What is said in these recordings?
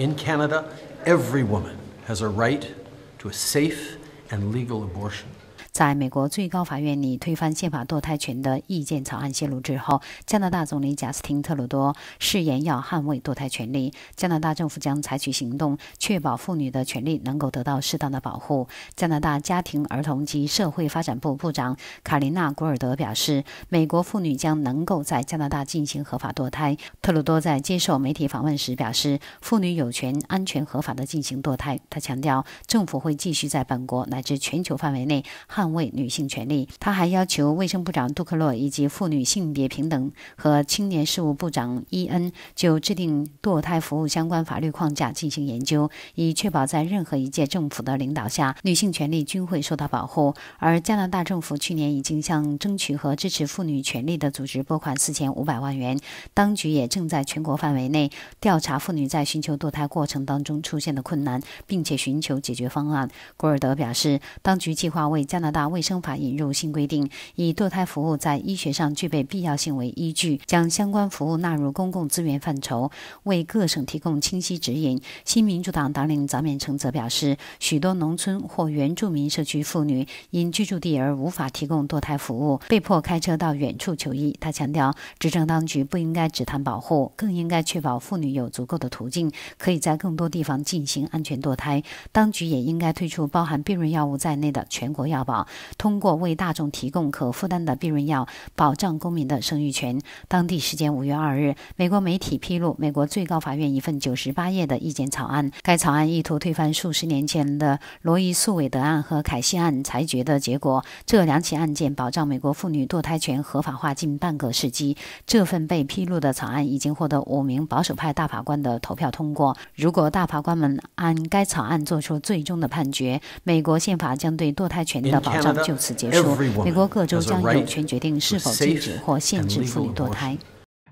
In Canada, every woman has a right to a safe and legal abortion. 在美国最高法院里推翻宪法堕胎权的意见草案泄露之后，加拿大总理贾斯汀·特鲁多誓言要捍卫堕胎权利。加拿大政府将采取行动，确保妇女的权利能够得到适当的保护。加拿大家庭、儿童及社会发展部部长卡琳娜·古尔德表示，美国妇女将能够在加拿大进行合法堕胎。特鲁多在接受媒体访问时表示，妇女有权安全、合法地进行堕胎。他强调，政府会继续在本国乃至全球范围内。捍卫女性权利，他还要求卫生部长杜克洛以及妇女性别平等和青年事务部长伊恩就制定堕胎服务相关法律框架进行研究，以确保在任何一届政府的领导下，女性权利均会受到保护。而加拿大政府去年已经向争取和支持妇女权利的组织拨款四千五百万元。当局也正在全国范围内调查妇女在寻求堕胎过程当中出现的困难，并且寻求解决方案。古尔德表示，当局计划为加拿《大卫生法》引入新规定，以堕胎服务在医学上具备必要性为依据，将相关服务纳入公共资源范畴，为各省提供清晰指引。新民主党党领张免成则表示，许多农村或原住民社区妇女因居住地而无法提供堕胎服务，被迫开车到远处求医。他强调，执政当局不应该只谈保护，更应该确保妇女有足够的途径，可以在更多地方进行安全堕胎。当局也应该推出包含避孕药物在内的全国药保。通过为大众提供可负担的避孕药，保障公民的生育权。当地时间五月二日，美国媒体披露，美国最高法院一份九十八页的意见草案，该草案意图推翻数十年前的罗伊诉韦德案和凯西案裁决的结果。这两起案件保障美国妇女堕胎权合法化近半个世纪。这份被披露的草案已经获得五名保守派大法官的投票通过。如果大法官们按该草案作出最终的判决，美国宪法将对堕胎权的保。照就此结束，美国各州将有权决定是否禁止或限制妇女堕胎。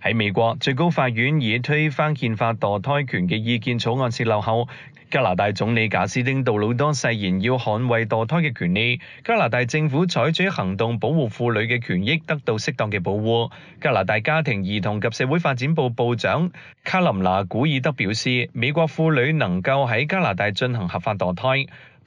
喺美国，最高法院已推翻宪法堕胎权嘅意见草案泄漏后，加拿大总理贾斯汀杜鲁多誓言要捍卫堕胎嘅权利。加拿大政府采取行动保护妇女嘅权益得到适当嘅保护。加拿大家庭、儿童及社会发展部部长卡琳娜古尔德表示，美国妇女能够喺加拿大进行合法堕胎。